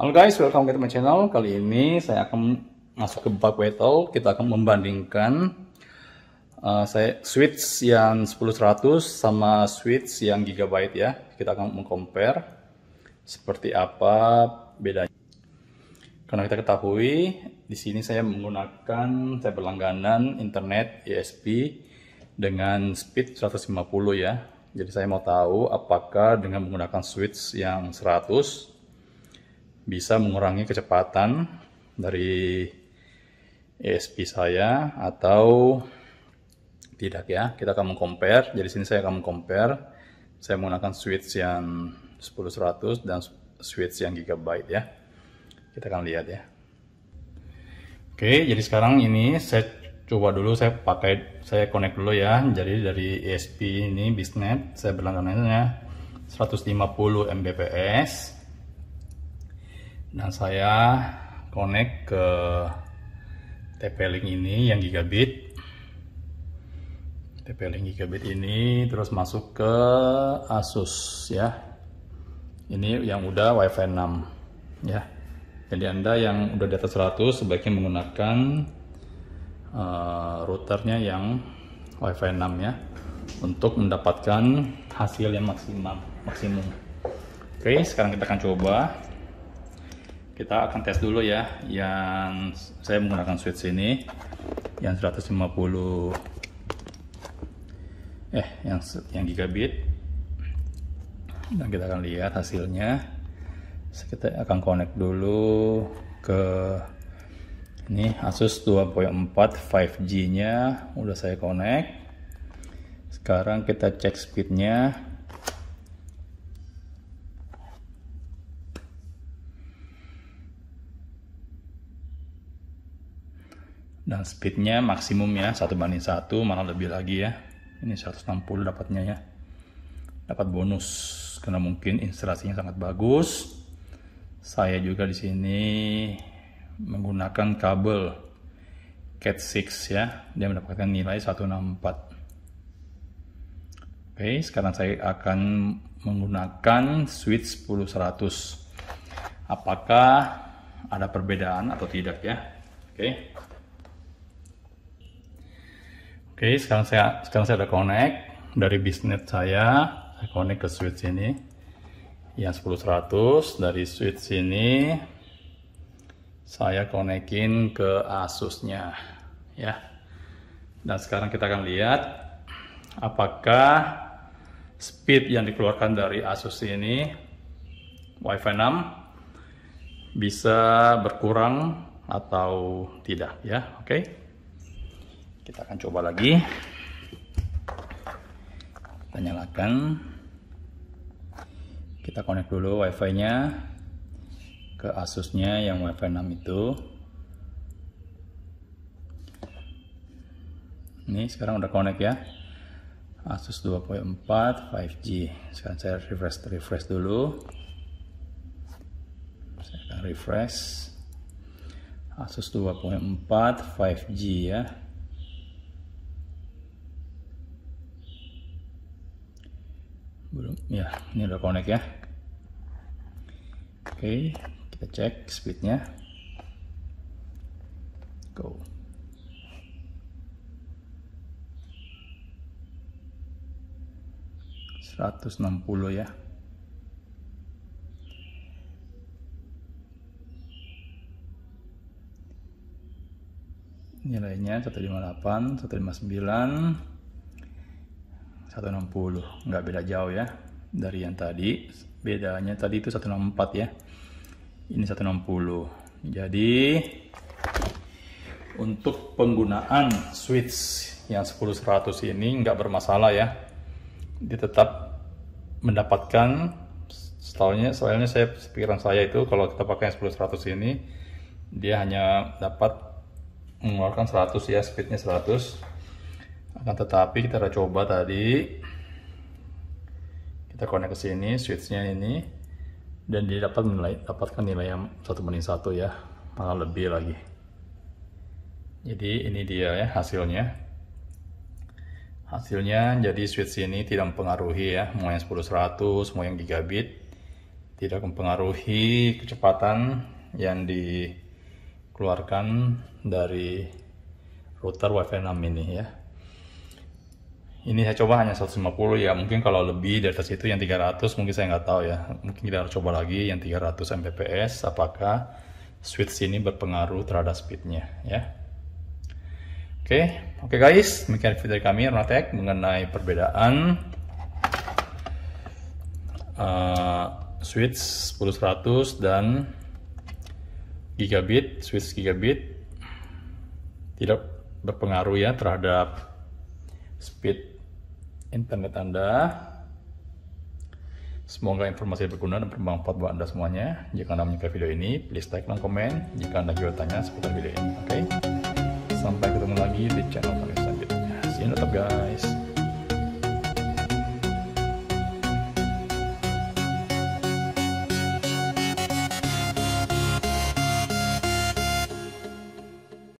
Halo guys, welcome back to my channel. Kali ini saya akan masuk ke bug battle. Kita akan membandingkan uh, saya switch yang 10100 sama switch yang gigabyte ya. Kita akan mengcompare seperti apa bedanya. Karena kita ketahui di sini saya menggunakan saya berlangganan internet ISP dengan speed 150 ya. Jadi saya mau tahu apakah dengan menggunakan switch yang 100 bisa mengurangi kecepatan dari ESP saya atau tidak ya. Kita akan mengcompare. Jadi sini saya akan mengcompare. Saya menggunakan switch yang 1100 dan switch yang gigabyte ya. Kita akan lihat ya. Oke, jadi sekarang ini saya coba dulu saya pakai saya connect dulu ya. Jadi dari ESP ini bisnet saya berlangganannya 150 Mbps Nah, saya connect ke TP-Link ini yang gigabit. TP-Link gigabit ini terus masuk ke Asus ya. Ini yang udah WiFi 6 ya. Jadi Anda yang udah di atas 100 sebaiknya menggunakan uh, routernya yang WiFi 6 ya untuk mendapatkan hasil yang maksimal maksimum. Oke, sekarang kita akan coba kita akan tes dulu ya yang saya menggunakan switch ini yang 150 eh yang yang gigabit dan kita akan lihat hasilnya kita akan connect dulu ke ini Asus 2.4 5G nya udah saya connect sekarang kita cek speednya dan speednya maksimum ya satu banding satu malah lebih lagi ya ini 160 dapatnya ya dapat bonus karena mungkin instalasinya sangat bagus saya juga di sini menggunakan kabel cat 6 ya dia mendapatkan nilai 164 oke sekarang saya akan menggunakan switch 10100 apakah ada perbedaan atau tidak ya oke Oke, sekarang saya sekarang saya ada connect dari bisnis saya, saya connect ke switch ini. Yang 10100 dari switch ini saya konekin ke Asusnya ya. Dan sekarang kita akan lihat apakah speed yang dikeluarkan dari Asus ini WiFi 6 bisa berkurang atau tidak ya. Oke. Okay? kita akan coba lagi kita nyalakan kita connect dulu wifi nya ke asus nya yang wifi 6 itu ini sekarang udah connect ya Asus 2.4 5G sekarang saya refresh refresh dulu saya akan refresh Asus 2.4 5G ya belum ya ini udah connect ya oke kita cek speednya go seratus enam puluh ya nilainya 158 159 160 nggak beda jauh ya dari yang tadi bedanya tadi itu 164 ya ini 160 jadi untuk penggunaan switch yang 10100 ini nggak bermasalah ya dia tetap mendapatkan soalnya soalnya saya pikiran saya itu kalau kita pakai yang 10100 ini dia hanya dapat mengeluarkan 100 ya speednya 100 akan tetapi kita udah coba tadi kita connect ke sini switchnya ini dan dia dapat menilai dapatkan nilai yang satu menit satu ya malah lebih lagi jadi ini dia ya hasilnya hasilnya jadi switch ini tidak mempengaruhi ya mau yang 10100 mau yang gigabit tidak mempengaruhi kecepatan yang dikeluarkan dari router WiFi 6 ini ya ini saya coba hanya 150 ya mungkin kalau lebih dari atas itu yang 300 mungkin saya nggak tahu ya mungkin kita harus coba lagi yang 300 Mbps apakah switch ini berpengaruh terhadap speednya ya oke okay. oke okay, guys demikian video dari kami Ronatek mengenai perbedaan uh, switch 1100 dan gigabit switch gigabit tidak berpengaruh ya terhadap speed internet Anda. Semoga informasi berguna dan bermanfaat buat Anda semuanya. Jika Anda menyukai video ini, please like dan komen jika Anda juga tanya seputar video ini. Oke, okay? sampai ketemu lagi di channel kami selanjutnya. See you later, guys.